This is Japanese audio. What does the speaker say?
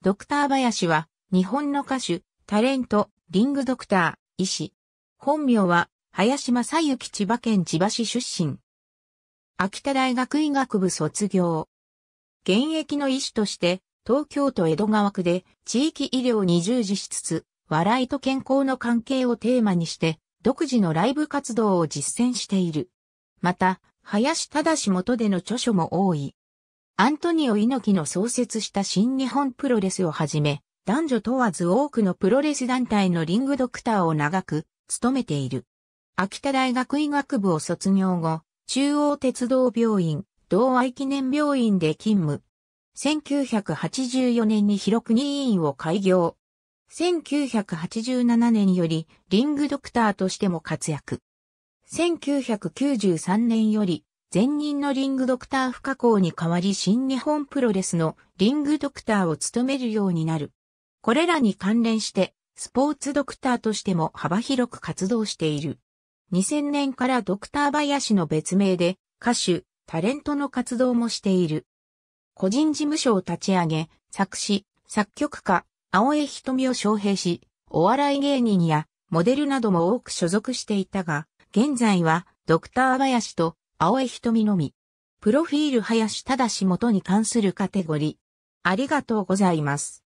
ドクター林は、日本の歌手、タレント、リングドクター、医師。本名は、林正幸千葉県千葉市出身。秋田大学医学部卒業。現役の医師として、東京都江戸川区で地域医療に従事しつつ、笑いと健康の関係をテーマにして、独自のライブ活動を実践している。また、林正元での著書も多い。アントニオ猪木の創設した新日本プロレスをはじめ、男女問わず多くのプロレス団体のリングドクターを長く務めている。秋田大学医学部を卒業後、中央鉄道病院、同愛記念病院で勤務。1984年に広国医院を開業。1987年よりリングドクターとしても活躍。1993年より前任のリングドクター不可抗に代わり新日本プロレスのリングドクターを務めるようになる。これらに関連して、スポーツドクターとしても幅広く活動している。2000年からドクター林の別名で、歌手、タレントの活動もしている。個人事務所を立ち上げ、作詞、作曲家、青江瞳を招聘し、お笑い芸人やモデルなども多く所属していたが、現在はドクター林と青江瞳のみ。プロフィール林正元に関するカテゴリー。ありがとうございます。